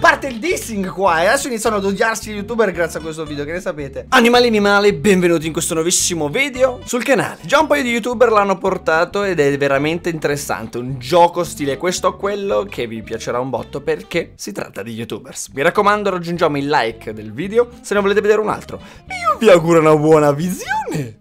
Parte il dissing qua e eh. adesso iniziano ad odiarsi gli youtuber grazie a questo video, che ne sapete? Animali animali, benvenuti in questo nuovissimo video sul canale. Già un paio di youtuber l'hanno portato ed è veramente interessante, un gioco stile questo o quello che vi piacerà un botto perché si tratta di youtubers. Mi raccomando raggiungiamo il like del video se non volete vedere un altro. Io vi auguro una buona visione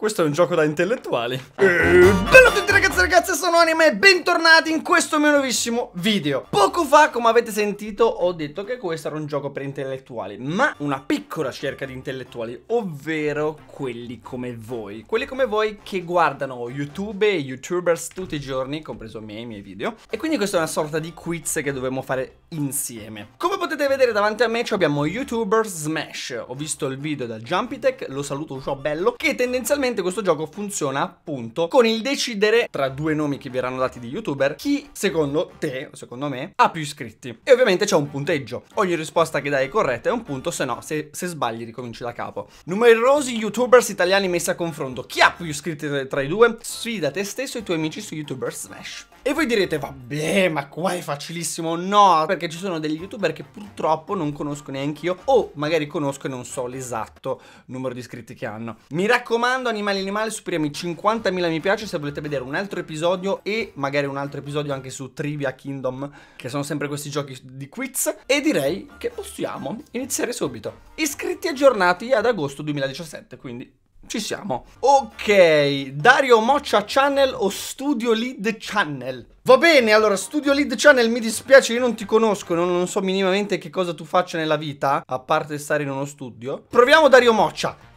Questo è un gioco da intellettuali. Eh, bello a tutti ragazzi e ragazze, sono Anime e bentornati in questo mio nuovissimo video. Poco fa, come avete sentito, ho detto che questo era un gioco per intellettuali, ma una piccola cerca di intellettuali, ovvero quelli come voi. Quelli come voi che guardano YouTube e YouTubers tutti i giorni, compreso me e i miei video. E quindi questa è una sorta di quiz che dovremmo fare insieme. Come potete potete vedere davanti a me abbiamo YouTuber Smash. Ho visto il video da Jumpytech, lo saluto, ciao bello, che tendenzialmente questo gioco funziona appunto con il decidere tra due nomi che verranno dati di YouTuber chi secondo te, secondo me, ha più iscritti. E ovviamente c'è un punteggio. Ogni risposta che dai è corretta è un punto, se no, se, se sbagli ricominci da capo. Numerosi YouTubers italiani messi a confronto. Chi ha più iscritti tra i due? Sfida te stesso e i tuoi amici su YouTuber Smash. E voi direte, vabbè, ma qua è facilissimo, no, perché ci sono degli youtuber che purtroppo non conosco neanche io, o magari conosco e non so l'esatto numero di iscritti che hanno. Mi raccomando, Animali Animali, superiamo i 50.000 mi piace se volete vedere un altro episodio e magari un altro episodio anche su Trivia Kingdom, che sono sempre questi giochi di quiz, e direi che possiamo iniziare subito. Iscritti aggiornati ad agosto 2017, quindi ci siamo. Ok, Dario Moccia Channel o Studio Lead Channel? Va bene, allora, Studio Lead Channel, mi dispiace, io non ti conosco, non, non so minimamente che cosa tu faccia nella vita, a parte stare in uno studio. Proviamo Dario Moccia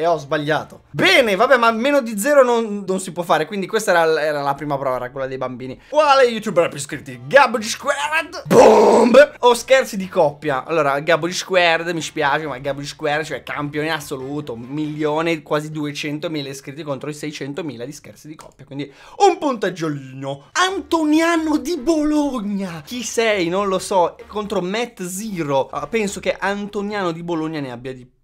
e ho sbagliato. Bene, vabbè, ma meno di zero non, non si può fare, quindi questa era, era, la prima prova, era quella dei bambini. Quale youtuber più iscritti? Gabby Squared? Boom! O scherzi di coppia. Allora, Gabby Squared, mi spiace, ma Gabby Squared, cioè campione assoluto, milione, quasi 200.000 iscritti contro i 600.000 di scherzi di coppia, quindi un punteggiolino. Antoniano di Bologna! Chi sei? Non lo so. Contro Matt Zero. Ah, penso che Antoniano di Bologna ne abbia di più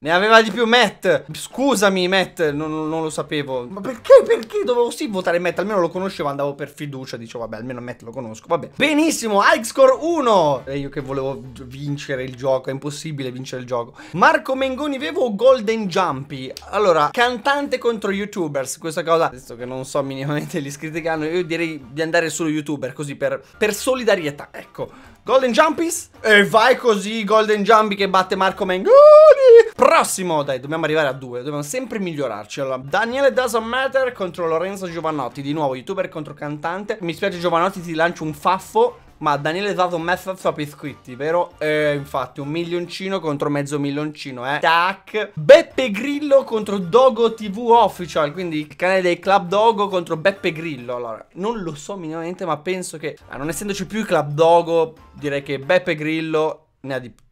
ne aveva di più Matt. Scusami Matt, non, non, lo sapevo. Ma perché? Perché dovevo sì votare Matt? Almeno lo conoscevo, andavo per fiducia, dicevo vabbè, almeno Matt lo conosco. Vabbè. Benissimo, Ixcore 1. E io che volevo vincere il gioco, è impossibile vincere il gioco. Marco Mengoni Vevo Golden Jumpy. Allora, cantante contro YouTubers, questa cosa, visto che non so minimamente gli iscritti che hanno, io direi di andare solo YouTuber così per, per solidarietà. Ecco. Golden Jumpies? E vai così, Golden Jumpy che batte Marco Mengoni. Prossimo, dai, dobbiamo arrivare a due. Dobbiamo sempre migliorarci. Allora, Daniele Doesn't Matter contro Lorenzo Giovanotti. Di nuovo, youtuber contro cantante. Mi spiace, Giovanotti, ti lancio un faffo. Ma Daniele è stato un mezzo per iscritti, vero? Eh, infatti, un milioncino contro mezzo milioncino, eh. Tac. Beppe Grillo contro Dogo TV Official, quindi il canale dei Club Dogo contro Beppe Grillo. Allora, non lo so minimamente, ma penso che, ah, non essendoci più i Club Dogo, direi che Beppe Grillo ne ha di più.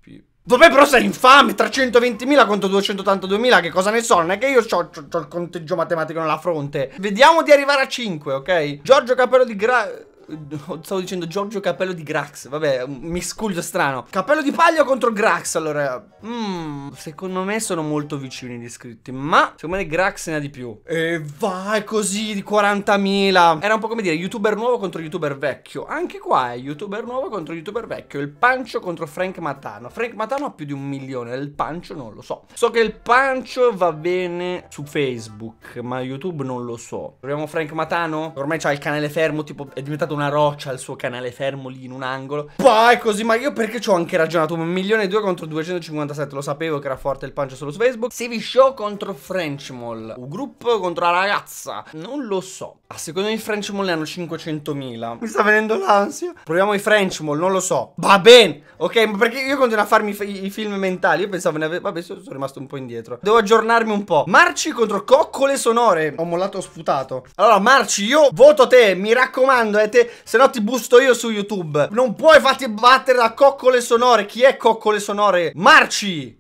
Vabbè però sei infame, 320.000 contro 282.000, che cosa ne so, non è che io ho il conteggio matematico nella fronte. Vediamo di arrivare a 5, ok? Giorgio Capello di Gra... Stavo dicendo Giorgio Cappello di Grax. Vabbè, mi scuglio strano. Cappello di Paglio contro Grax. Allora, mm, secondo me sono molto vicini gli iscritti. Ma secondo me Grax ne ha di più. E vai così di 40.000. Era un po' come dire youtuber nuovo contro youtuber vecchio. Anche qua è youtuber nuovo contro youtuber vecchio. Il pancio contro Frank Matano. Frank Matano ha più di un milione. Il pancio non lo so. So che il pancio va bene su Facebook, ma YouTube non lo so. Proviamo Frank Matano. Ormai c'ha il canale fermo. Tipo, è diventato una roccia al suo canale fermo lì in un angolo. Poi è così, ma io perché ci ho anche ragionato? Un milione e due contro 257, lo sapevo che era forte il pancio solo su Facebook. Sevi Show contro French Mall. un gruppo contro la ragazza, non lo so. Ah, secondo me i Mall ne hanno 500.000. Mi sta venendo l'ansia. Proviamo i French Mall, non lo so. Va bene, ok, ma perché io continuo a farmi i, i film mentali? Io pensavo ne avevo... Vabbè, sono rimasto un po' indietro. Devo aggiornarmi un po'. Marci contro Coccole Sonore. Ho mollato, ho sputato. Allora, Marci, io voto te, mi raccomando, eh, te se no ti busto io su YouTube. Non puoi farti battere da coccole sonore. Chi è coccole sonore? Marci!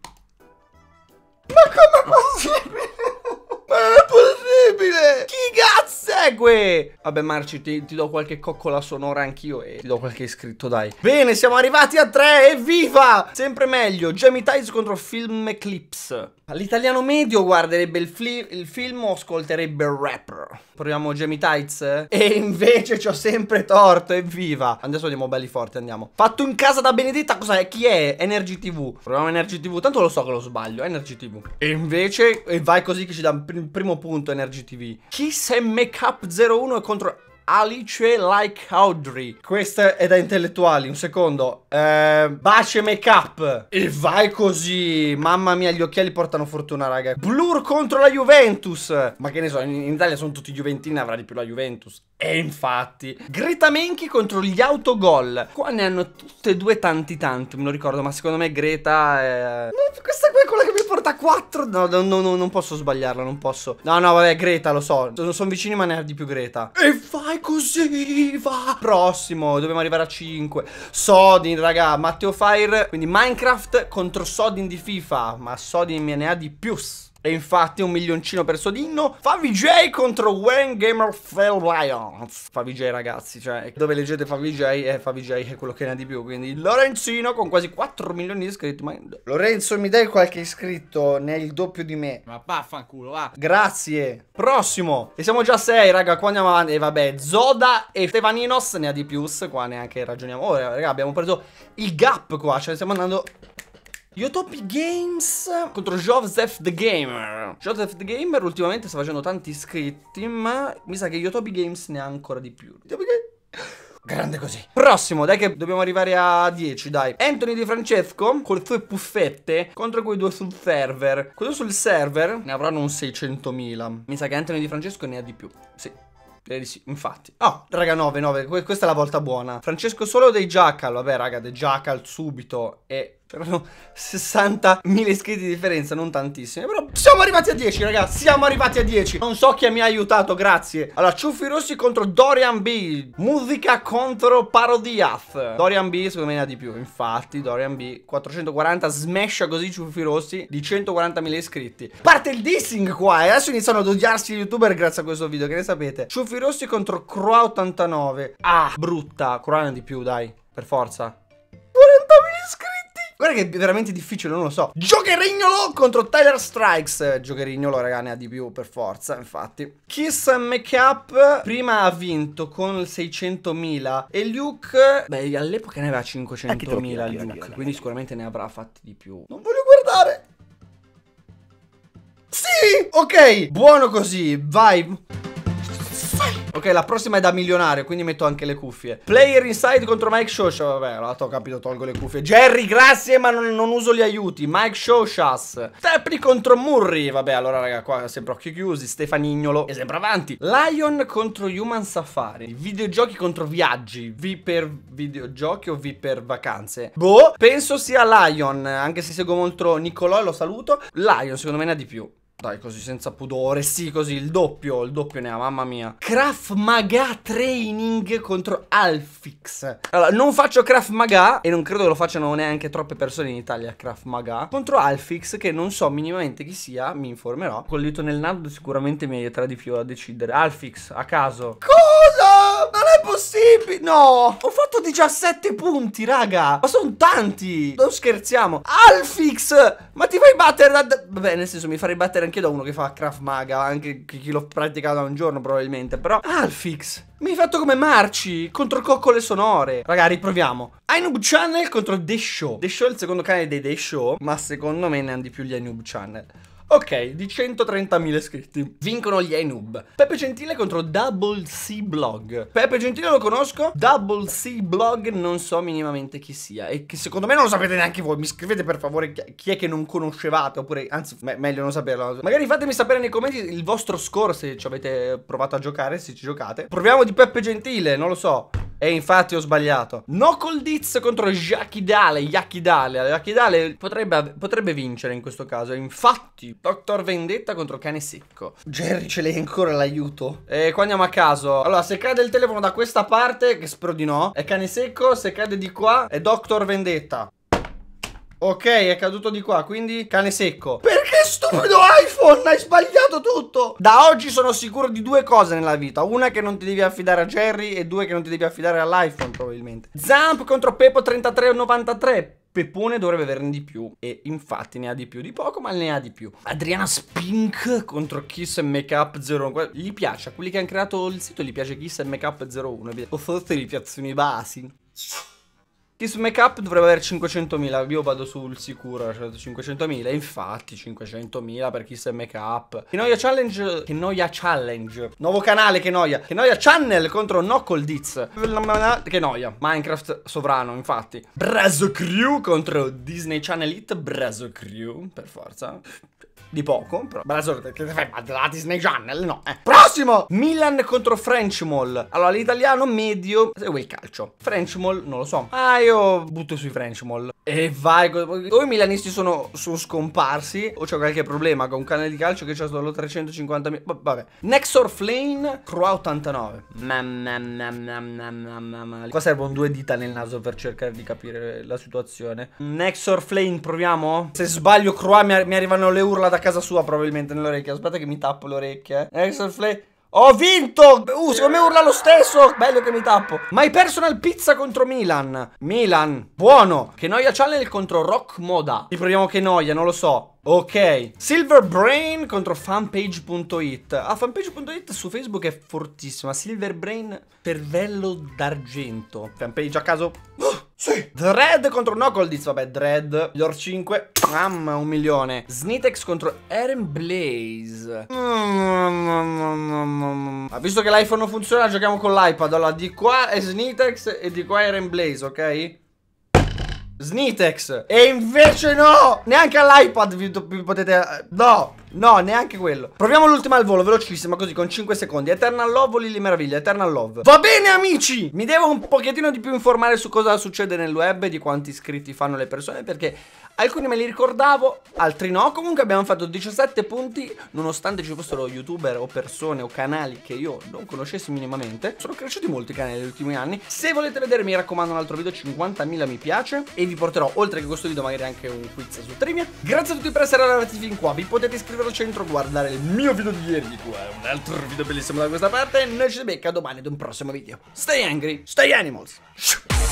Ma come è possibile? Ma non è possibile! Chi cazzo segue? Vabbè Marci, ti, ti, do qualche coccola sonora anch'io e ti do qualche iscritto, dai. Bene, siamo arrivati a tre, evviva! Sempre meglio, Jamie Tides contro Film Eclipse. All'italiano medio guarderebbe il, il, film o ascolterebbe il rapper. Proviamo Jamie Tides? Eh? E invece ci ho sempre torto, evviva! Adesso andiamo belli forti, andiamo. Fatto in casa da Benedetta, cos'è? Chi è? Energy TV. Proviamo Energy TV, tanto lo so che lo sbaglio, Energy TV. E invece, e vai così che ci dà primo punto Energy TV. Chi se Makeup01 è contro Alice Like Audrey. Questa è da intellettuali, un secondo. Eh, bace make up. E vai così. Mamma mia, gli occhiali portano fortuna, raga. Blur contro la Juventus. Ma che ne so, in, Italia sono tutti Juventini, avrà di più la Juventus. E infatti. Greta Menchi contro gli autogol. Qua ne hanno tutte e due tanti tanti, me lo ricordo, ma secondo me Greta è... Questa qua è quella che mi porta 4. No, no, no, no non posso sbagliarla, non posso. No, no, vabbè, Greta, lo so. sono vicini, ma ne ha di più Greta. E vai è così, va. Prossimo, dobbiamo arrivare a 5. Sodin, raga, Matteo Fire. Quindi Minecraft contro Sodin di FIFA. Ma Sodin me ne ha di più. E infatti un milioncino per Sodinno. Favij contro Wayne Gamer Fell Lions. Favij ragazzi, cioè dove leggete Favij eh, Favij è quello che ne ha di più. Quindi Lorenzino con quasi 4 milioni di iscritti. Ma... Lorenzo mi dai qualche iscritto nel doppio di me. Ma vaffanculo, va. Grazie. Prossimo. E siamo già 6 raga, qua andiamo avanti. E vabbè, Zoda e Stevaninos ne ha di più. Qua neanche ragioniamo. Ora raga abbiamo preso il gap qua. Cioè stiamo andando Yotopi Games contro Joseph the Gamer. Joseph the Gamer ultimamente sta facendo tanti iscritti, ma mi sa che Yotopi Games ne ha ancora di più. Yotopi Games... Grande così. Prossimo, dai che dobbiamo arrivare a 10, dai. Anthony Di Francesco con le sue puffette contro quei due sul server. Quello sul server ne avranno un 600.000. Mi sa che Anthony Di Francesco ne ha di più. Sì. Direi di sì, infatti. Oh, raga, 9, 9. Questa è la volta buona. Francesco solo dei Jackal. Vabbè, raga, dei Jackal subito. E erano 60.000 iscritti di differenza, non tantissimi Però siamo arrivati a 10 ragazzi, siamo arrivati a 10 Non so chi mi ha aiutato, grazie Allora, ciuffi rossi contro Dorian B Musica contro Parodiath Dorian B secondo me ne ha di più Infatti Dorian B 440 smescia così ciuffi rossi di 140.000 iscritti Parte il dissing qua e eh. adesso iniziano ad odiarsi gli youtuber grazie a questo video, che ne sapete Ciuffi rossi contro Croa 89 Ah, brutta Croa ne ha di più, dai, per forza 40.000 iscritti Guarda che è veramente difficile, non lo so. Giocherignolo contro Tyler Strikes. Giocherignolo, raga, ne ha di più per forza, infatti. Kiss Makeup prima ha vinto con 600.000 e Luke, beh, all'epoca ne aveva 500.000 Luke, quindi sicuramente ne avrà fatti di più. Non voglio guardare. Sì! Ok, buono così, vai! Ok, la prossima è da milionario, quindi metto anche le cuffie. Player inside contro Mike Shosha. Vabbè, allora ho capito, tolgo le cuffie. Jerry, grazie, ma non, non uso gli aiuti. Mike Shoshas. Tepri contro Murray. Vabbè, allora, raga, qua sempre occhi chiusi. Stefanignolo. E sempre avanti. Lion contro Human Safari. Videogiochi contro viaggi. V per videogiochi o V per vacanze. Boh, penso sia Lion. Anche se seguo molto Nicolò e lo saluto. Lion, secondo me ne ha di più. Dai, così senza pudore. Sì, così il doppio, il doppio ne ha, mamma mia. Kraft Maga Training contro Alfix. Allora, non faccio Kraft Maga e non credo che lo facciano neanche troppe persone in Italia Kraft Maga contro Alfix che non so minimamente chi sia, mi informerò. Col dito nel nardo sicuramente mi aiuterà di più a decidere. Alfix, a caso. Cosa? non è possibile No Ho fatto 17 punti raga Ma sono tanti Non scherziamo Alfix Ma ti fai battere da... Vabbè nel senso mi farei battere anche da uno che fa Krav Maga Anche chi l'ho praticato da un giorno probabilmente Però Alfix mi hai fatto come Marci contro Coccole Sonore. Raga, riproviamo. Ainub Channel contro The Show. The Show è il secondo canale dei The Show, ma secondo me ne hanno di più gli Ainub Channel. Ok, di 130.000 iscritti. Vincono gli Enub. Peppe Gentile contro Double C Blog. Peppe Gentile lo conosco. Double C Blog non so minimamente chi sia. E che secondo me non lo sapete neanche voi. Mi scrivete per favore chi è che non conoscevate. Oppure, anzi, me meglio non saperlo. Magari fatemi sapere nei commenti il vostro score se ci avete provato a giocare, se ci giocate. Proviamo di Peppe Gentile, non lo so. E infatti ho sbagliato. Knuckle col Diz contro Yakidale. Yakidale. Yakidale potrebbe, potrebbe, vincere in questo caso. Infatti, Dr. Vendetta contro Cane Secco. Jerry ce l'hai ancora l'aiuto. E qua andiamo a caso. Allora, se cade il telefono da questa parte, che spero di no, è Cane Secco. Se cade di qua, è Dr. Vendetta. Ok, è caduto di qua, quindi cane secco. Perché stupido iPhone? Hai sbagliato tutto. Da oggi sono sicuro di due cose nella vita. Una che non ti devi affidare a Jerry e due che non ti devi affidare all'iPhone probabilmente. Zamp contro Pepo 3393. Peppone dovrebbe averne di più e infatti ne ha di più di poco ma ne ha di più Adriana Spink contro Kiss and Makeup 01 gli piace a quelli che hanno creato il sito gli piace Kiss and Makeup 01 o forse gli piacciono i basi Kiss Make Up dovrebbe avere 500.000, io vado sul sicuro, 500.000, cioè, infatti 500.000 per Kiss Make Up. Che noia challenge, che noia challenge, nuovo canale che noia, che noia channel contro Knuckle Diz, che noia, Minecraft sovrano infatti. Brazo Crew contro Disney Channel It, Brazo Crew, per forza di poco. Però. bella sorte, che fai? Ma Disney Channel? No. Eh. Prossimo! Milan contro French Mall. Allora, l'italiano medio segue il calcio. French Mall, non lo so. Ah, io butto sui French Mall. E vai. O i milanisti sono, sono scomparsi, o c'è qualche problema con un canale di calcio che c'è solo 350.000. Vabbè. Nexor Flame, Croa 89. Qua servono due dita nel naso per cercare di capire la situazione. Nexor Flame, proviamo? Se sbaglio Croa mi, mi arrivano le urla da casa sua probabilmente nell'orecchio. Aspetta che mi tappo le orecchie. Eh. Ho vinto! Uh, secondo me urla lo stesso! Bello che mi tappo. My Personal Pizza contro Milan. Milan, buono. Che noia challenge contro Rock Moda. Riproviamo che noia, non lo so. Ok, Silverbrain contro fanpage.it. Ah, fanpage.it su Facebook è fortissima. Silverbrain, cervello d'argento. Fanpage a caso? Oh, sì! Dread contro Knuckleditz, vabbè, Dread. Lor 5. Mamma, un milione. Snitex contro Eren Blaze. Mm, Ma visto che l'iPhone non funziona, giochiamo con l'iPad. Allora, di qua è Snitex e di qua è Eren Blaze, ok? Snitex E invece no Neanche all'iPad vi, vi, potete No No, neanche quello Proviamo l'ultima al volo, velocissima, così, con 5 secondi Eternal Love o Lily Meraviglia? Eternal Love Va bene, amici! Mi devo un pochettino di più informare su cosa succede nel web Di quanti iscritti fanno le persone Perché Alcuni me li ricordavo, altri no. Comunque abbiamo fatto 17 punti, nonostante ci fossero youtuber o persone o canali che io non conoscessi minimamente. Sono cresciuti molti canali negli ultimi anni. Se volete vedere, mi raccomando, un altro video, 50.000 mi piace. E vi porterò, oltre che questo video, magari anche un quiz su Trivia. Grazie a tutti per essere arrivati fin qua. Vi potete iscrivere al centro, guardare il mio video di ieri di qua. Un altro video bellissimo da questa parte. E Noi ci becca domani ad un prossimo video. Stay angry, stay animals.